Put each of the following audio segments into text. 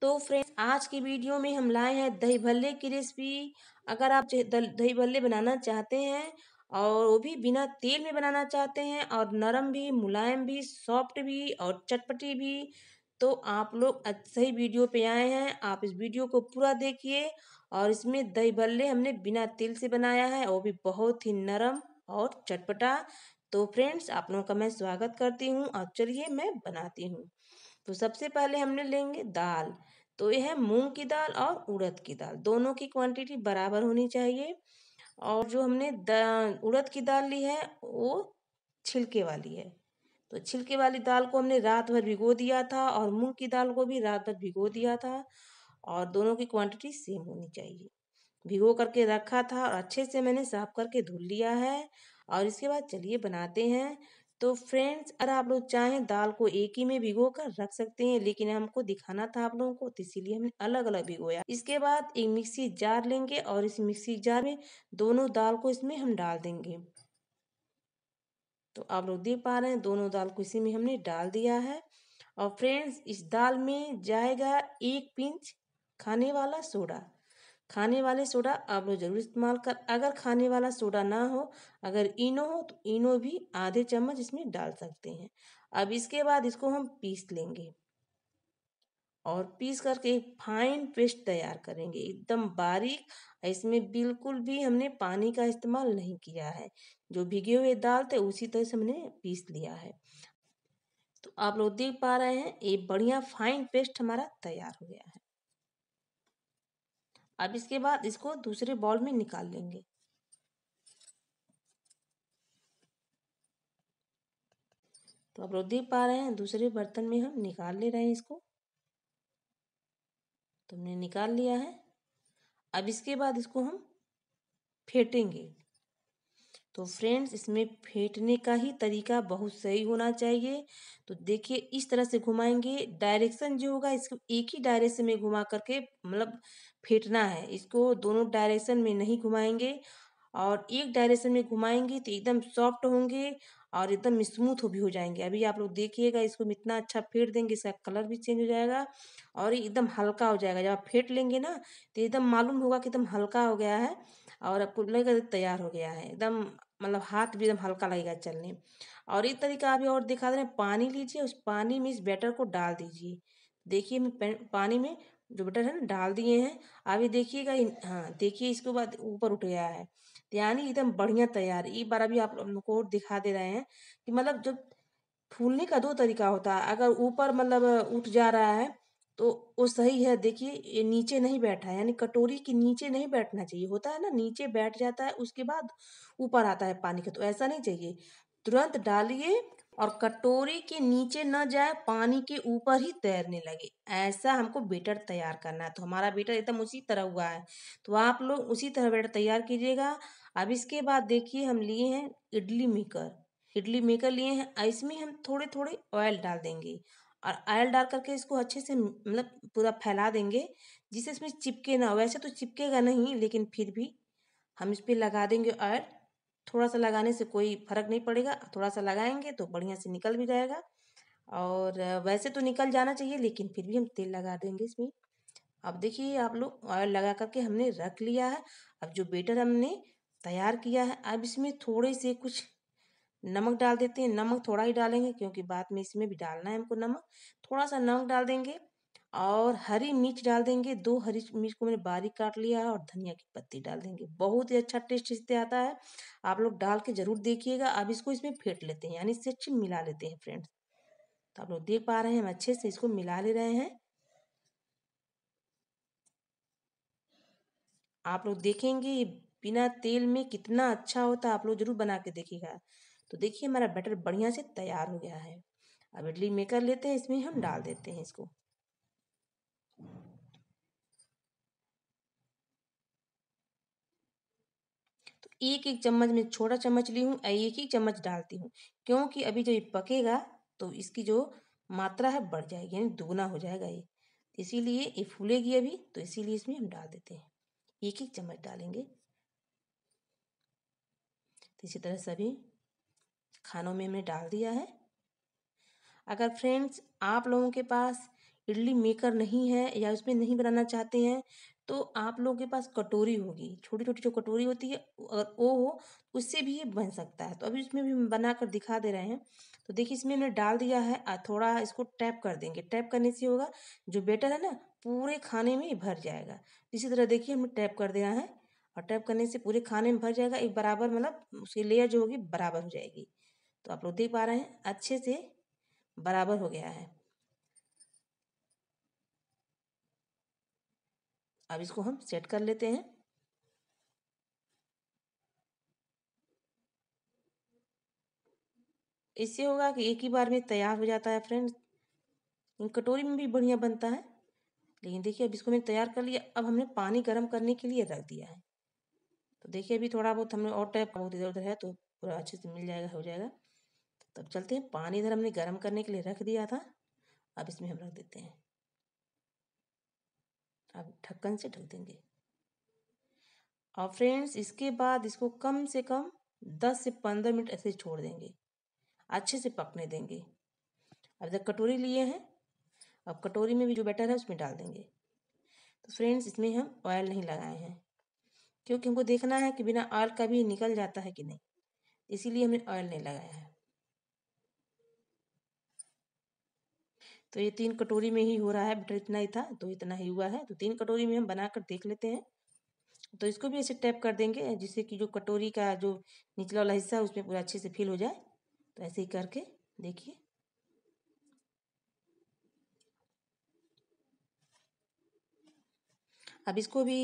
तो फ्रेंड्स आज की वीडियो में हम लाए हैं दही भल्ले की रेसिपी अगर आप दही भल्ले बनाना चाहते हैं और वो भी बिना तेल में बनाना चाहते हैं और नरम भी मुलायम भी सॉफ्ट भी और चटपटी भी तो आप लोग सही वीडियो पे आए हैं आप इस वीडियो को पूरा देखिए और इसमें दही भल्ले हमने बिना तेल से बनाया है वो भी बहुत ही नरम और चटपटा तो फ्रेंड्स आप लोगों का मैं स्वागत करती हूँ और चलिए मैं बनाती हूँ तो सबसे पहले हमने लेंगे दाल तो यह है मूंग की दाल और उड़द की दाल दोनों की क्वांटिटी बराबर होनी चाहिए और जो हमने उड़द की दाल ली है वो छिलके वाली है तो छिलके वाली दाल को हमने रात भर भिगो दिया था और मूंग की दाल को भी रात भर भिगो दिया था और दोनों की क्वांटिटी सेम होनी चाहिए भिगो करके रखा था और अच्छे से मैंने साफ करके धुल लिया है और इसके बाद चलिए बनाते हैं तो फ्रेंड्स अगर आप लोग चाहें दाल को एक ही में भिगो कर रख सकते हैं लेकिन हमको दिखाना था आप लोगों को तो इसीलिए हमने अलग अलग भिगोया इसके बाद एक मिक्सी जार लेंगे और इस मिक्सी जार में दोनों दाल को इसमें हम डाल देंगे तो आप लोग देख पा रहे हैं दोनों दाल को इसी में हमने डाल दिया है और फ्रेंड्स इस दाल में जाएगा एक पिंच खाने वाला सोडा खाने वाले सोडा आप लोग ज़रूर इस्तेमाल कर अगर खाने वाला सोडा ना हो अगर इनो हो तो इनो भी आधे चम्मच इसमें डाल सकते हैं अब इसके बाद इसको हम पीस लेंगे और पीस करके एक फाइन पेस्ट तैयार करेंगे एकदम बारीक इसमें बिल्कुल भी हमने पानी का इस्तेमाल नहीं किया है जो भिगे हुए दाल थे उसी तरह से हमने पीस लिया है तो आप लोग देख पा रहे हैं ये बढ़िया फाइन पेस्ट हमारा तैयार हो गया है अब इसके बाद इसको दूसरे बॉल में निकाल लेंगे तो आप लोग देख पा रहे हैं दूसरे बर्तन में हम निकाल ले रहे हैं इसको तुमने निकाल लिया है अब इसके बाद इसको हम फेंटेंगे तो फ्रेंड्स इसमें फेंटने का ही तरीका बहुत सही होना चाहिए तो देखिए इस तरह से घुमाएंगे डायरेक्शन जो होगा इसको एक ही डायरेक्शन में घुमा करके मतलब फेंटना है इसको दोनों डायरेक्शन में नहीं घुमाएंगे और एक डायरेक्शन में घुमाएंगे तो एकदम सॉफ्ट होंगे और एकदम स्मूथ भी हो जाएंगे अभी आप लोग देखिएगा इसको हम इतना अच्छा फेंट देंगे इसका कलर भी चेंज हो जाएगा और एकदम हल्का हो जाएगा जब आप फेंट लेंगे ना तो एकदम मालूम होगा कि एकदम हल्का हो गया है और आपको लगेगा तैयार हो गया है एकदम मतलब हाथ भी एकदम हल्का लगेगा चलने और एक तरीका अभी और दिखा दे रहे हैं पानी लीजिए उस पानी में इस बैटर को डाल दीजिए देखिए पानी में जो बटर है ना डाल दिए हैं अभी देखिएगा हाँ देखिए इसके बाद ऊपर उठ गया है यानी एकदम बढ़िया तैयार एक बार अभी आप को दिखा दे रहे हैं कि मतलब जब फूलने का दो तरीका होता है अगर ऊपर मतलब उठ जा रहा है तो वो सही है देखिए नीचे नहीं बैठा है यानी कटोरी के नीचे नहीं बैठना चाहिए होता है ना नीचे बैठ जाता है उसके बाद ऊपर आता है पानी का तो ऐसा नहीं चाहिए तुरंत डालिए और कटोरे के नीचे न जाए पानी के ऊपर ही तैरने लगे ऐसा हमको बेटर तैयार करना है तो हमारा बेटर एकदम उसी तरह हुआ है तो आप लोग उसी तरह बेटर तैयार कीजिएगा अब इसके बाद देखिए हम लिए हैं इडली मेकर इडली मेकर लिए हैं इसमें हम थोड़े थोड़े ऑयल डाल देंगे और ऑयल डाल करके इसको अच्छे से मतलब पूरा फैला देंगे जिससे इसमें चिपके ना वैसे तो चिपकेगा नहीं लेकिन फिर भी हम इस पर लगा देंगे ऑयल थोड़ा सा लगाने से कोई फर्क नहीं पड़ेगा थोड़ा सा लगाएंगे तो बढ़िया से निकल भी जाएगा और वैसे तो निकल जाना चाहिए लेकिन फिर भी हम तेल लगा देंगे इसमें अब देखिए आप लोग ऑयल लगा करके हमने रख लिया है अब जो बेटर हमने तैयार किया है अब इसमें थोड़े से कुछ नमक डाल देते हैं नमक थोड़ा ही डालेंगे क्योंकि बाद में इसमें भी डालना है हमको नमक थोड़ा सा नमक डाल देंगे और हरी मिर्च डाल देंगे दो हरी मिर्च को मैंने बारीक काट लिया है और धनिया की पत्ती डाल देंगे बहुत ही अच्छा टेस्ट इससे आता है आप लोग डाल के ज़रूर देखिएगा अब इसको इसमें फेंट लेते हैं यानी इससे अच्छी मिला लेते हैं फ्रेंड्स तो आप लोग देख पा रहे हैं हम अच्छे से इसको मिला ले रहे हैं आप लोग देखेंगे बिना तेल में कितना अच्छा होता है आप लोग जरूर बना के देखिएगा तो देखिए हमारा बैटर बढ़िया से तैयार हो गया है अब इडली मेकर लेते हैं इसमें हम डाल देते हैं इसको तो एक एक चम्मच में छोटा चम्मच ली हूँ एक ही चम्मच डालती हूँ क्योंकि अभी जब ये पकेगा तो इसकी जो मात्रा है बढ़ जाएगी यानी दोगुना हो जाएगा ये इसीलिए ये फूलेगी अभी तो इसीलिए इसमें हम डाल देते हैं एक एक चम्मच डालेंगे तो इसी तरह सभी खानों में हमने डाल दिया है अगर फ्रेंड्स आप लोगों के पास इडली मेकर नहीं है या उसमें नहीं बनाना चाहते हैं तो आप लोगों के पास कटोरी होगी छोटी छोटी जो कटोरी होती है अगर वो हो तो उससे भी ये बन सकता है तो अभी उसमें भी हम बना कर दिखा दे रहे हैं तो देखिए इसमें हमने डाल दिया है और थोड़ा इसको टैप कर देंगे टैप करने से होगा जो बेटर है ना पूरे खाने में भर जाएगा इसी तरह देखिए हमने टैप कर दिया है और टैप करने से पूरे खाने में भर जाएगा एक बराबर मतलब उसकी लेयर जो होगी बराबर हो जाएगी तो आप लोग देख पा रहे हैं अच्छे से बराबर हो गया है अब इसको हम सेट कर लेते हैं इससे होगा कि एक ही बार में तैयार हो जाता है फ्रेंड्स कटोरी में भी बढ़िया बनता है लेकिन देखिए अब इसको मैंने तैयार कर लिया अब हमने पानी गर्म करने के लिए रख दिया है तो देखिए अभी थोड़ा बहुत हमने और टाइप बहुत इधर उधर है तो पूरा अच्छे से मिल जाएगा हो जाएगा तब चलते हैं पानी इधर हमने गर्म करने के लिए रख दिया था अब इसमें हम रख देते हैं आप ढक्कन से ढक देंगे और फ्रेंड्स इसके बाद इसको कम से कम दस से पंद्रह मिनट ऐसे छोड़ देंगे अच्छे से पकने देंगे अब जब कटोरी लिए हैं अब कटोरी में भी जो बैटर है उसमें डाल देंगे तो फ्रेंड्स इसमें हम ऑयल नहीं लगाए हैं क्योंकि हमको देखना है कि बिना ऑयल का भी निकल जाता है कि नहीं इसीलिए हमने ऑयल नहीं लगाया है तो ये तीन कटोरी में ही हो रहा है बटर इतना ही था तो इतना ही हुआ है तो तीन कटोरी में हम बना कर देख लेते हैं तो इसको भी ऐसे टैप कर देंगे जिससे कि जो कटोरी का जो निचला वाला हिस्सा है उसमें पूरा अच्छे से फील हो जाए तो ऐसे ही करके देखिए अब इसको भी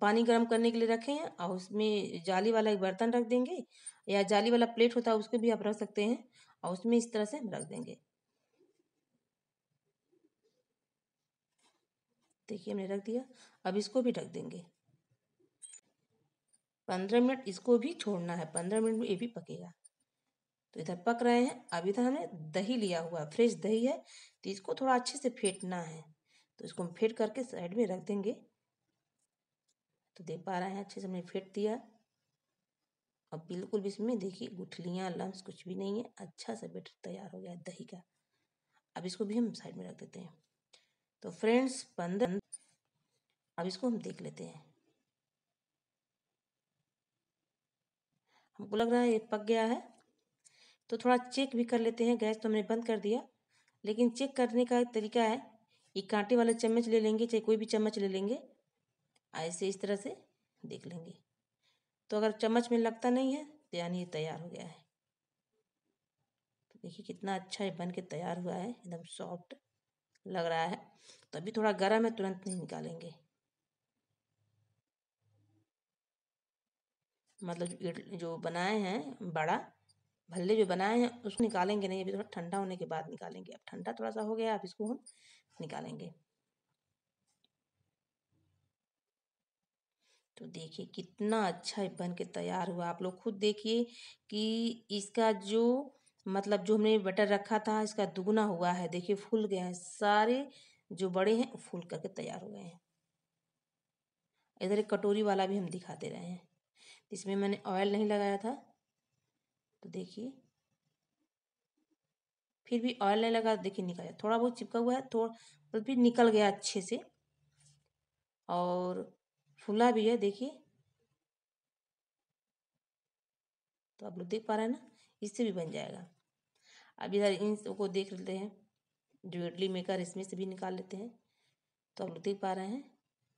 पानी गर्म करने के लिए रखें और उसमें जाली वाला एक बर्तन रख देंगे या जाली वाला प्लेट होता है उसको भी आप रख सकते हैं और उसमें इस तरह से रख देंगे देखिए हमने रख दिया अब इसको भी ढक देंगे पंद्रह मिनट इसको भी छोड़ना है पंद्रह मिनट में ये भी पकेगा तो इधर पक रहे हैं अब इधर हमने दही लिया हुआ फ्रेश दही है तो इसको थोड़ा अच्छे से फेंटना है तो इसको हम फेंट करके साइड में रख देंगे तो देख पा रहे हैं अच्छे से हमने फेंट दिया अब बिल्कुल भी इसमें देखिए गुठलियाँ लम्स कुछ भी नहीं है अच्छा सा बेटर तैयार हो गया दही का अब इसको भी हम साइड में रख देते हैं तो फ्रेंड्स पंद्रह अब इसको हम देख लेते हैं हमको लग रहा है ये पक गया है तो थोड़ा चेक भी कर लेते हैं गैस तो हमने बंद कर दिया लेकिन चेक करने का एक तरीका है ये कांटे वाला चम्मच ले लेंगे चाहे कोई भी चम्मच ले लेंगे ऐसे इस तरह से देख लेंगे तो अगर चम्मच में लगता नहीं है तो यानी ये तैयार हो गया है तो देखिए कितना अच्छा ये बन के तैयार हुआ है एकदम सॉफ्ट लग रहा है तो अभी थोड़ा गर्म है तुरंत नहीं निकालेंगे मतलब जो बनाए हैं बड़ा भल्ले जो बनाए हैं उसको निकालेंगे नहीं अभी थोड़ा ठंडा होने के बाद निकालेंगे अब ठंडा थोड़ा सा हो गया अब इसको हम निकालेंगे तो देखिए कितना अच्छा बन के तैयार हुआ आप लोग खुद देखिए कि इसका जो मतलब जो हमने बटर रखा था इसका दुगना हुआ है देखिए फूल गया है सारे जो बड़े हैं फूल करके तैयार हो गए हैं इधर एक कटोरी वाला भी हम दिखा दे रहे हैं इसमें मैंने ऑयल नहीं लगाया था तो देखिए फिर भी ऑयल नहीं लगा देखिए निकल गया थोड़ा बहुत चिपका हुआ है थोड़ा तो फिर निकल गया अच्छे से और फूला भी है देखिए तो आप लोग देख पा रहे हैं ना इससे भी बन जाएगा अब इधर इन को देख लेते हैं ज्वेलरी मेकर इसमें से भी निकाल लेते हैं तो आप लोग देख पा रहे हैं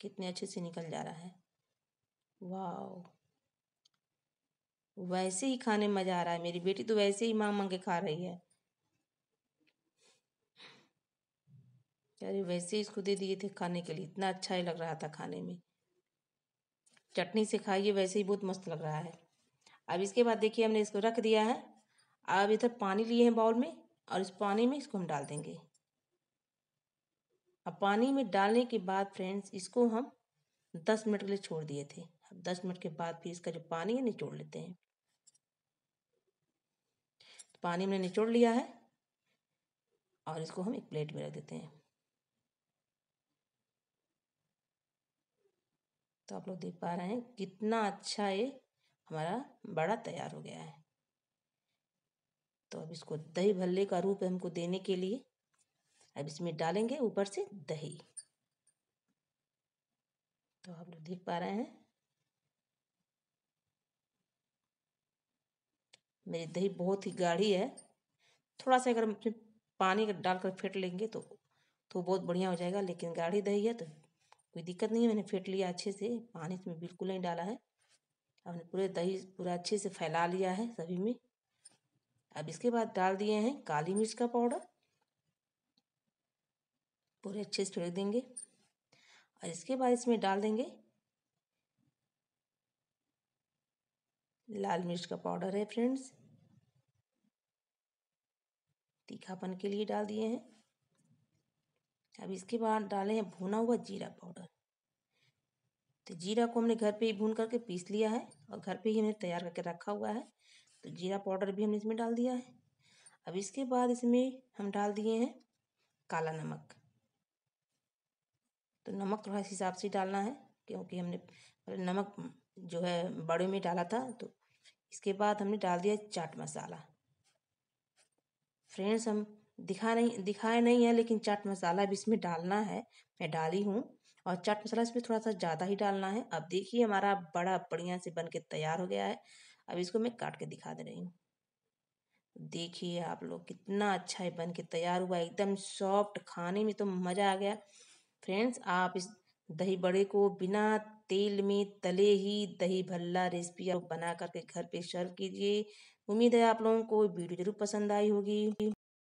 कितने अच्छे से निकल जा रहा है वाह वैसे ही खाने मज़ा आ रहा है मेरी बेटी तो वैसे ही मांग मांग के खा रही है अरे वैसे ही इसको दे दिए थे खाने के लिए इतना अच्छा ही लग रहा था खाने में चटनी से खाइए वैसे ही बहुत मस्त लग रहा है अब इसके बाद देखिए हमने इसको रख दिया है अब इधर पानी लिए हैं बाउल में और इस पानी में इसको हम डाल देंगे अब पानी में डालने के बाद फ्रेंड्स इसको हम दस मिनट के लिए छोड़ दिए थे अब दस मिनट के बाद फिर इसका जो पानी है निचोड़ लेते हैं तो पानी हमने निचोड़ लिया है और इसको हम एक प्लेट में रख देते हैं तो आप लोग देख पा रहे हैं कितना अच्छा ये हमारा बड़ा तैयार हो गया है तो अब इसको दही भल्ले का रूप हमको देने के लिए अब इसमें डालेंगे ऊपर से दही तो आप लोग देख पा रहे हैं मेरी दही बहुत ही गाढ़ी है थोड़ा सा अगर हम पानी डालकर फेंट लेंगे तो तो बहुत बढ़िया हो जाएगा लेकिन गाढ़ी दही है तो कोई दिक्कत नहीं है मैंने फेंट लिया अच्छे से पानी इसमें बिल्कुल नहीं डाला है हमने पूरे दही पूरा अच्छे से फैला लिया है सभी में अब इसके बाद डाल दिए हैं काली मिर्च का पाउडर पूरे अच्छे से फेंक देंगे और इसके बाद इसमें डाल देंगे लाल मिर्च का पाउडर है फ्रेंड्स तीखापन के लिए डाल दिए हैं अब इसके बाद डाले हैं भुना हुआ जीरा पाउडर तो जीरा को हमने घर पे ही भून करके पीस लिया है और घर पे ही हमने तैयार करके रखा हुआ है तो जीरा पाउडर भी हमने इसमें डाल दिया है अब इसके बाद इसमें हम डाल दिए हैं काला नमक तो नमक थोड़ा इस हिसाब से डालना है क्योंकि हमने नमक जो है बड़े में डाला था तो इसके बाद हमने डाल दिया चाट मसाला फ्रेंड्स हम दिखा नहीं दिखाया नहीं है लेकिन चाट मसाला भी इसमें डालना है मैं डाली हूँ और चाट मसाला इसमें थोड़ा सा ज़्यादा ही डालना है अब देखिए हमारा बड़ा बढ़िया से बन के तैयार हो गया है अब इसको मैं काट के दिखा दे रही हूँ देखिए आप लोग कितना अच्छा है बन के तैयार हुआ एकदम सॉफ्ट खाने में तो मज़ा आ गया फ्रेंड्स आप इस दही बड़े को बिना तेल में तले ही दही भल्ला रेसिपी आप बना करके घर पे सर्व कीजिए उम्मीद है आप लोगों को वीडियो जरूर पसंद आई होगी